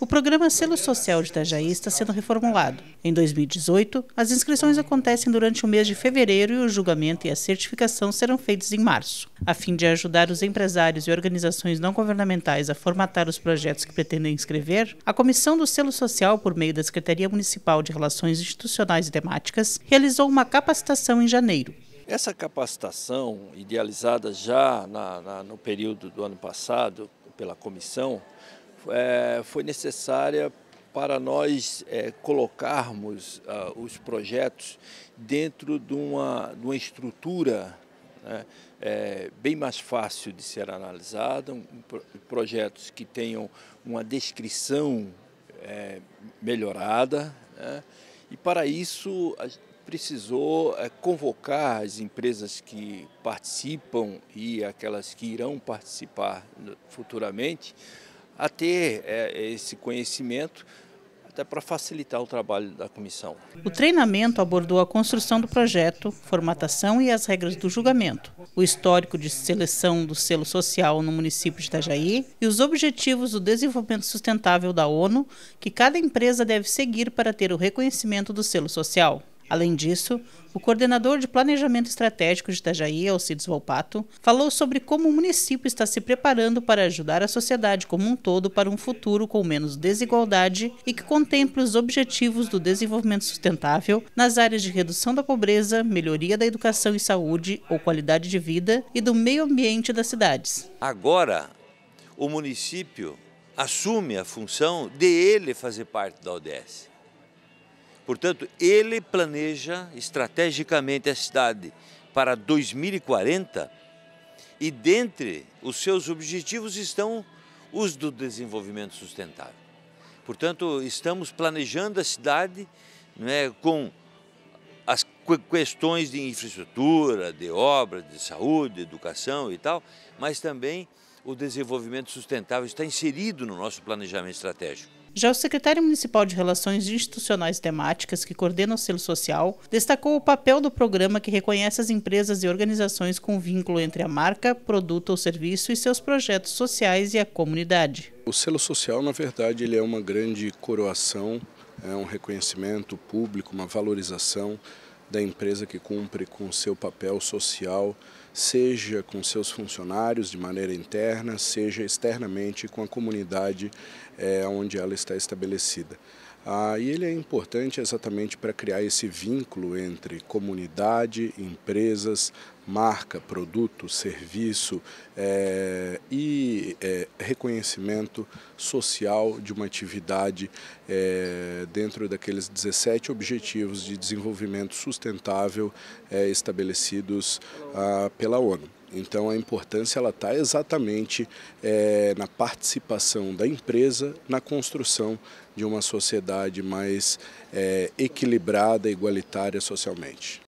O programa Selo Social de Itajaí está sendo reformulado. Em 2018, as inscrições acontecem durante o mês de fevereiro e o julgamento e a certificação serão feitos em março. A fim de ajudar os empresários e organizações não governamentais a formatar os projetos que pretendem inscrever, a Comissão do Selo Social, por meio da Secretaria Municipal de Relações Institucionais e Temáticas, realizou uma capacitação em janeiro. Essa capacitação, idealizada já na, na, no período do ano passado pela comissão, é, foi necessária para nós é, colocarmos uh, os projetos dentro de uma, de uma estrutura né, é, bem mais fácil de ser analisada, um, projetos que tenham uma descrição é, melhorada. Né, e para isso precisou é, convocar as empresas que participam e aquelas que irão participar né, futuramente a ter é, esse conhecimento até para facilitar o trabalho da comissão. O treinamento abordou a construção do projeto, formatação e as regras do julgamento, o histórico de seleção do selo social no município de Itajaí e os objetivos do desenvolvimento sustentável da ONU que cada empresa deve seguir para ter o reconhecimento do selo social. Além disso, o coordenador de Planejamento Estratégico de Itajaí, Alcides Volpato, falou sobre como o município está se preparando para ajudar a sociedade como um todo para um futuro com menos desigualdade e que contemple os objetivos do desenvolvimento sustentável nas áreas de redução da pobreza, melhoria da educação e saúde ou qualidade de vida e do meio ambiente das cidades. Agora, o município assume a função de ele fazer parte da ODS. Portanto, ele planeja estrategicamente a cidade para 2040 e dentre os seus objetivos estão os do desenvolvimento sustentável. Portanto, estamos planejando a cidade né, com as questões de infraestrutura, de obra, de saúde, educação e tal, mas também o desenvolvimento sustentável está inserido no nosso planejamento estratégico. Já o secretário municipal de Relações Institucionais e Temáticas, que coordena o selo social, destacou o papel do programa que reconhece as empresas e organizações com vínculo entre a marca, produto ou serviço e seus projetos sociais e a comunidade. O selo social, na verdade, ele é uma grande coroação, é um reconhecimento público, uma valorização da empresa que cumpre com seu papel social, seja com seus funcionários de maneira interna, seja externamente com a comunidade é, onde ela está estabelecida. Ah, e ele é importante exatamente para criar esse vínculo entre comunidade, empresas, marca, produto, serviço é, e é, reconhecimento social de uma atividade é, dentro daqueles 17 Objetivos de Desenvolvimento Sustentável é, estabelecidos ah, pela ONU. Então a importância ela está exatamente é, na participação da empresa na construção de uma sociedade mais é, equilibrada, igualitária socialmente.